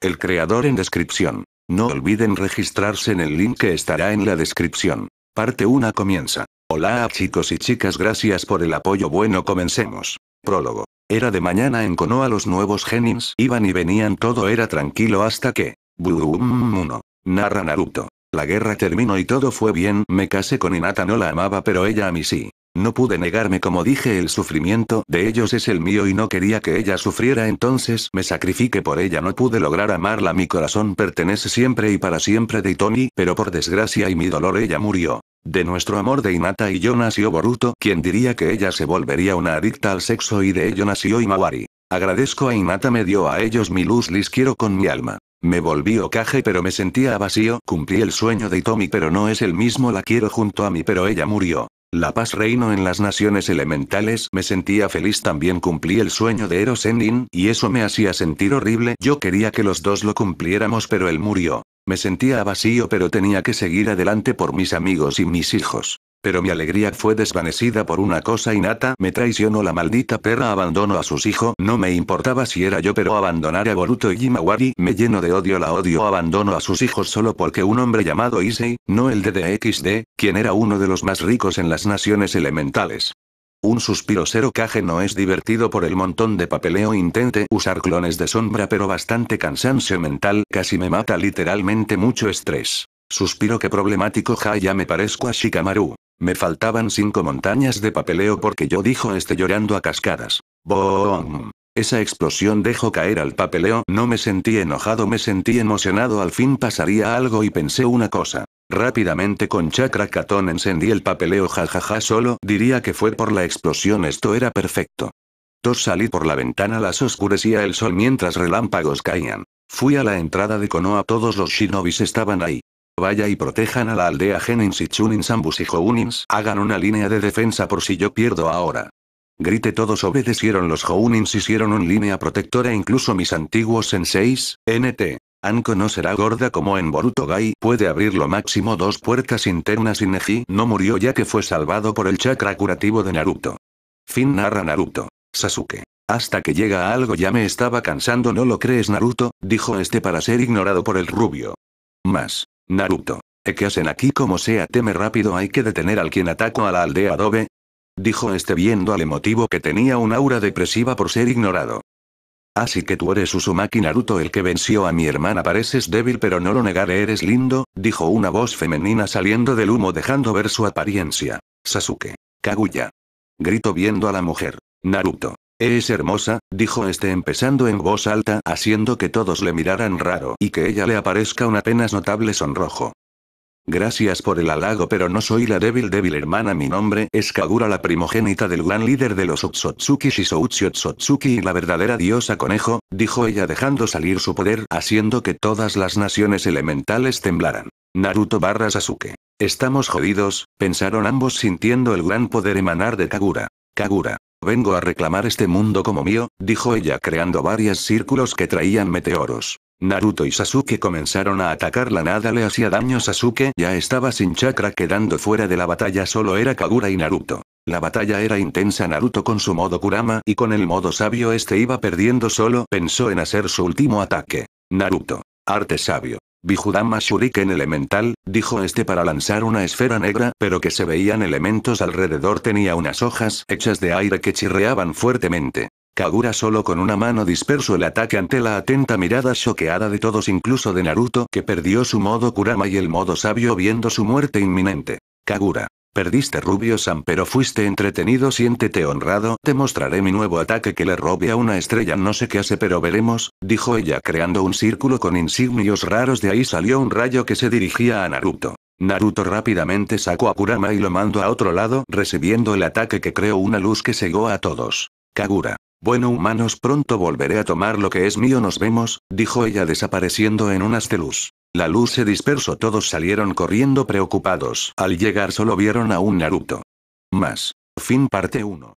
El creador en descripción. No olviden registrarse en el link que estará en la descripción. Parte 1 comienza. Hola chicos y chicas, gracias por el apoyo. Bueno, comencemos. Prólogo. Era de mañana en Konoha los nuevos genins iban y venían, todo era tranquilo hasta que. Boom 1. Narra Naruto. La guerra terminó y todo fue bien, me casé con Inata no la amaba pero ella a mí sí. No pude negarme como dije el sufrimiento de ellos es el mío y no quería que ella sufriera entonces me sacrifiqué por ella no pude lograr amarla mi corazón pertenece siempre y para siempre de Itomi pero por desgracia y mi dolor ella murió. De nuestro amor de Inata y yo nació Boruto quien diría que ella se volvería una adicta al sexo y de ello nació Imawari. Agradezco a Inata me dio a ellos mi luz les quiero con mi alma. Me volví ocaje pero me sentía vacío, cumplí el sueño de Itomi pero no es el mismo la quiero junto a mí pero ella murió. La paz reino en las naciones elementales. Me sentía feliz también cumplí el sueño de Eros y eso me hacía sentir horrible. Yo quería que los dos lo cumpliéramos pero él murió. Me sentía vacío pero tenía que seguir adelante por mis amigos y mis hijos. Pero mi alegría fue desvanecida por una cosa innata. Me traicionó la maldita perra, Abandono a sus hijos. No me importaba si era yo, pero abandonar a Boruto y Jimawari me lleno de odio. La odio, abandono a sus hijos solo porque un hombre llamado Issei, no el de DXD, quien era uno de los más ricos en las naciones elementales. Un suspiro cero caje no es divertido por el montón de papeleo intente usar clones de sombra pero bastante cansancio mental casi me mata literalmente mucho estrés. Suspiro que problemático ja ya me parezco a Shikamaru. Me faltaban cinco montañas de papeleo porque yo dijo este llorando a cascadas. Boom. Esa explosión dejó caer al papeleo. No me sentí enojado, me sentí emocionado. Al fin pasaría algo y pensé una cosa. Rápidamente con chakra catón encendí el papeleo jajaja solo diría que fue por la explosión esto era perfecto. Dos salí por la ventana las oscurecía el sol mientras relámpagos caían. Fui a la entrada de Konoha todos los shinobis estaban ahí. Vaya y protejan a la aldea Genins y Chunin Sambus y Hagan una línea de defensa por si yo pierdo ahora. Grite todos obedecieron los Jounins hicieron una línea protectora incluso mis antiguos senseis, NT. Anko no será gorda como en Boruto Gai, puede abrir lo máximo dos puertas internas y Neji no murió ya que fue salvado por el chakra curativo de Naruto. Fin narra Naruto. Sasuke. Hasta que llega algo ya me estaba cansando no lo crees Naruto, dijo este para ser ignorado por el rubio. Más. Naruto. ¿E ¿Qué hacen aquí como sea teme rápido hay que detener al quien ataco a la aldea Adobe? Dijo este viendo al emotivo que tenía un aura depresiva por ser ignorado. Así que tú eres Uzumaki Naruto el que venció a mi hermana pareces débil pero no lo negaré eres lindo, dijo una voz femenina saliendo del humo dejando ver su apariencia. Sasuke. Kaguya. Grito viendo a la mujer. Naruto. Es hermosa, dijo este empezando en voz alta, haciendo que todos le miraran raro y que ella le aparezca un apenas notable sonrojo. Gracias por el halago, pero no soy la débil débil hermana. Mi nombre es Kagura, la primogénita del gran líder de los Utsotsuki Shisouchi Utsutsuki y la verdadera diosa conejo, dijo ella dejando salir su poder, haciendo que todas las naciones elementales temblaran. Naruto barra Sasuke. Estamos jodidos, pensaron ambos sintiendo el gran poder emanar de Kagura. Kagura. Vengo a reclamar este mundo como mío, dijo ella creando varios círculos que traían meteoros. Naruto y Sasuke comenzaron a atacar la nada le hacía daño Sasuke ya estaba sin chakra quedando fuera de la batalla solo era Kagura y Naruto. La batalla era intensa Naruto con su modo Kurama y con el modo sabio este iba perdiendo solo pensó en hacer su último ataque. Naruto. Arte sabio. Bijudama Shuriken Elemental, dijo este para lanzar una esfera negra, pero que se veían elementos alrededor tenía unas hojas hechas de aire que chirreaban fuertemente. Kagura solo con una mano disperso el ataque ante la atenta mirada choqueada de todos incluso de Naruto que perdió su modo Kurama y el modo sabio viendo su muerte inminente. Kagura. Perdiste Rubio Sam pero fuiste entretenido siéntete honrado te mostraré mi nuevo ataque que le robe a una estrella no sé qué hace pero veremos, dijo ella creando un círculo con insignios raros de ahí salió un rayo que se dirigía a Naruto. Naruto rápidamente sacó a Kurama y lo mandó a otro lado recibiendo el ataque que creó una luz que cegó a todos. Kagura. Bueno humanos pronto volveré a tomar lo que es mío nos vemos, dijo ella desapareciendo en un de la luz se dispersó, todos salieron corriendo preocupados. Al llegar solo vieron a un Naruto. Más. Fin parte 1.